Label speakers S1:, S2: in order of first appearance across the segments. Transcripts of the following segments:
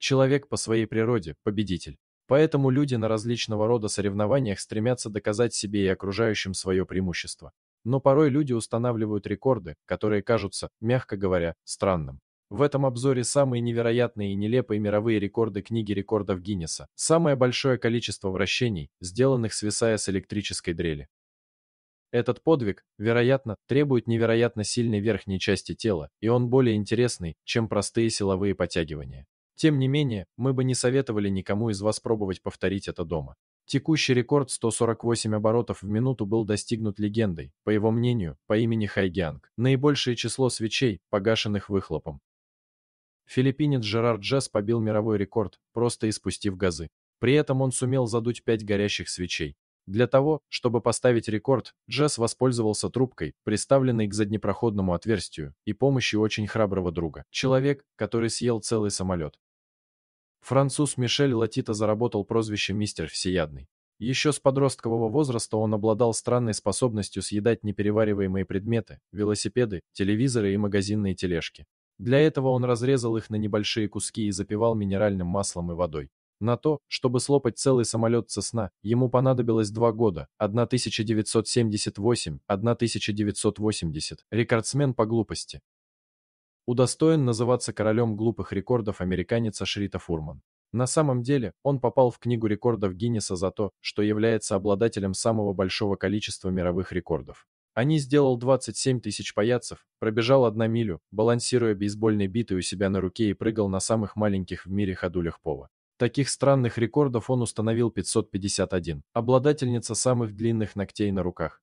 S1: Человек по своей природе – победитель. Поэтому люди на различного рода соревнованиях стремятся доказать себе и окружающим свое преимущество. Но порой люди устанавливают рекорды, которые кажутся, мягко говоря, странным. В этом обзоре самые невероятные и нелепые мировые рекорды книги рекордов Гиннесса, самое большое количество вращений, сделанных свисая с электрической дрели. Этот подвиг, вероятно, требует невероятно сильной верхней части тела, и он более интересный, чем простые силовые подтягивания. Тем не менее, мы бы не советовали никому из вас пробовать повторить это дома. Текущий рекорд 148 оборотов в минуту был достигнут легендой, по его мнению, по имени Хайгианг. Наибольшее число свечей, погашенных выхлопом. Филиппинец Жерард Джесс побил мировой рекорд, просто испустив газы. При этом он сумел задуть 5 горящих свечей. Для того, чтобы поставить рекорд, Джесс воспользовался трубкой, приставленной к заднепроходному отверстию, и помощью очень храброго друга. Человек, который съел целый самолет. Француз Мишель Латита заработал прозвище «Мистер Всеядный». Еще с подросткового возраста он обладал странной способностью съедать неперевариваемые предметы – велосипеды, телевизоры и магазинные тележки. Для этого он разрезал их на небольшие куски и запивал минеральным маслом и водой. На то, чтобы слопать целый самолет со сна, ему понадобилось два года, 1978-1980, рекордсмен по глупости удостоен называться королем глупых рекордов американец Ашрита Фурман. На самом деле, он попал в Книгу рекордов Гиннесса за то, что является обладателем самого большого количества мировых рекордов. Они сделал 27 тысяч паяцев, пробежал одна милю, балансируя бейсбольной битой у себя на руке и прыгал на самых маленьких в мире ходулях пола. Таких странных рекордов он установил 551, обладательница самых длинных ногтей на руках,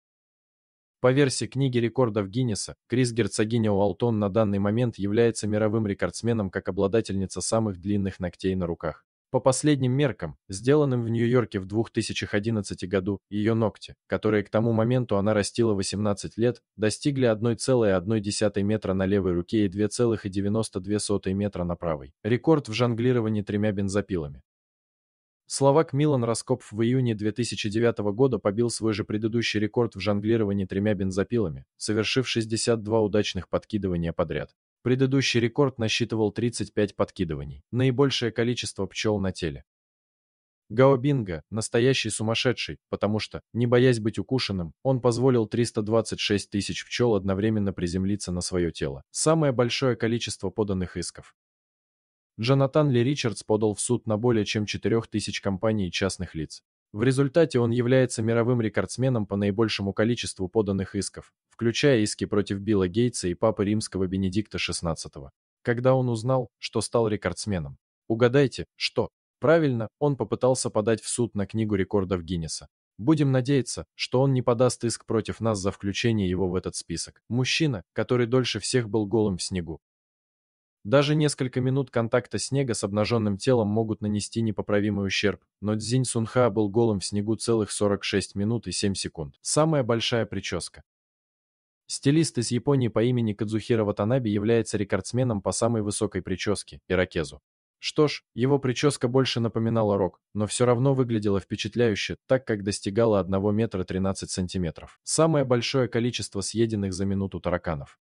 S1: по версии книги рекордов Гиннесса, Крис Герцогиня Уолтон на данный момент является мировым рекордсменом как обладательница самых длинных ногтей на руках. По последним меркам, сделанным в Нью-Йорке в 2011 году, ее ногти, которые к тому моменту она растила 18 лет, достигли 1,1 метра на левой руке и 2,92 метра на правой. Рекорд в жонглировании тремя бензопилами. Словак Милан Раскоп в июне 2009 года побил свой же предыдущий рекорд в жонглировании тремя бензопилами, совершив 62 удачных подкидывания подряд. Предыдущий рекорд насчитывал 35 подкидываний, наибольшее количество пчел на теле. Гао Бинго – настоящий сумасшедший, потому что, не боясь быть укушенным, он позволил 326 тысяч пчел одновременно приземлиться на свое тело. Самое большое количество поданных исков. Джонатан Ли Ричардс подал в суд на более чем 4000 компаний и частных лиц. В результате он является мировым рекордсменом по наибольшему количеству поданных исков, включая иски против Билла Гейтса и папы римского Бенедикта XVI. Когда он узнал, что стал рекордсменом? Угадайте, что? Правильно, он попытался подать в суд на книгу рекордов Гиннеса. Будем надеяться, что он не подаст иск против нас за включение его в этот список. Мужчина, который дольше всех был голым в снегу. Даже несколько минут контакта снега с обнаженным телом могут нанести непоправимый ущерб, но Цзинь Сунха был голым в снегу целых 46 минут и 7 секунд. Самая большая прическа. Стилист из Японии по имени Кадзухира Ватанаби является рекордсменом по самой высокой прическе – иракезу. Что ж, его прическа больше напоминала рок, но все равно выглядела впечатляюще, так как достигала 1 метра 13 сантиметров. Самое большое количество съеденных за минуту тараканов.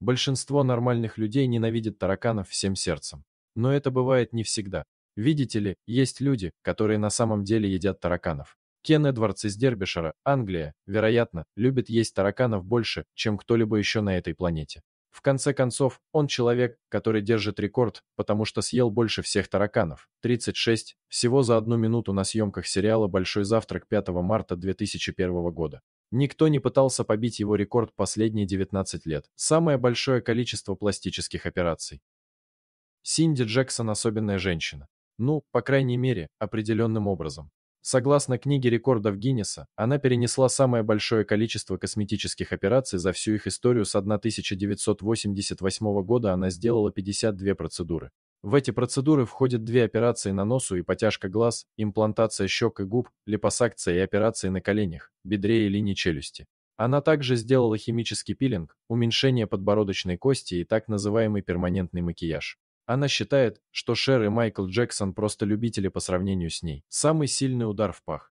S1: Большинство нормальных людей ненавидит тараканов всем сердцем. Но это бывает не всегда. Видите ли, есть люди, которые на самом деле едят тараканов. Кен Эдвардс из Дербишера, Англия, вероятно, любит есть тараканов больше, чем кто-либо еще на этой планете. В конце концов, он человек, который держит рекорд, потому что съел больше всех тараканов. 36 всего за одну минуту на съемках сериала «Большой завтрак» 5 марта 2001 года. Никто не пытался побить его рекорд последние 19 лет. Самое большое количество пластических операций. Синди Джексон особенная женщина. Ну, по крайней мере, определенным образом. Согласно книге рекордов Гиннесса, она перенесла самое большое количество косметических операций за всю их историю с 1988 года она сделала 52 процедуры. В эти процедуры входят две операции на носу и потяжка глаз, имплантация щек и губ, липосакция и операции на коленях, бедре и линии челюсти. Она также сделала химический пилинг, уменьшение подбородочной кости и так называемый перманентный макияж. Она считает, что Шер и Майкл Джексон просто любители по сравнению с ней. Самый сильный удар в пах.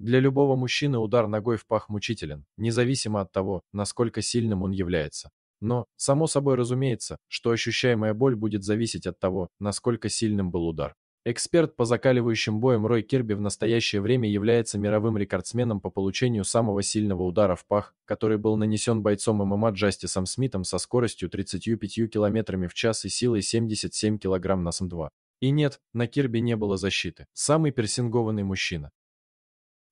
S1: Для любого мужчины удар ногой в пах мучителен, независимо от того, насколько сильным он является. Но, само собой разумеется, что ощущаемая боль будет зависеть от того, насколько сильным был удар. Эксперт по закаливающим боям Рой Кирби в настоящее время является мировым рекордсменом по получению самого сильного удара в пах, который был нанесен бойцом ММА Джастисом Смитом со скоростью 35 км в час и силой 77 кг на СМ-2. И нет, на Кирби не было защиты. Самый персингованный мужчина.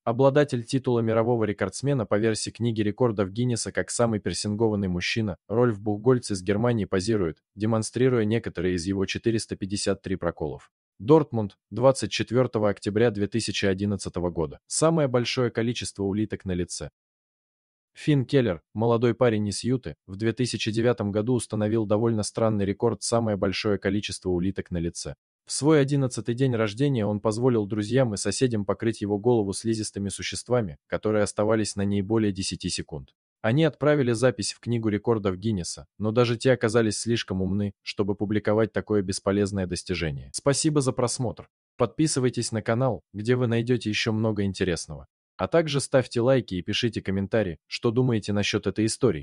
S1: Обладатель титула мирового рекордсмена по версии книги рекордов Гиннесса как самый персингованный мужчина, Рольф Бухгольц из Германии позирует, демонстрируя некоторые из его 453 проколов. Дортмунд, 24 октября 2011 года. Самое большое количество улиток на лице. Финн Келлер, молодой парень из Юты, в 2009 году установил довольно странный рекорд «Самое большое количество улиток на лице». В свой 11-й день рождения он позволил друзьям и соседям покрыть его голову слизистыми существами, которые оставались на ней более 10 секунд. Они отправили запись в Книгу рекордов Гиннесса, но даже те оказались слишком умны, чтобы публиковать такое бесполезное достижение. Спасибо за просмотр. Подписывайтесь на канал, где вы найдете еще много интересного. А также ставьте лайки и пишите комментарии, что думаете насчет этой истории.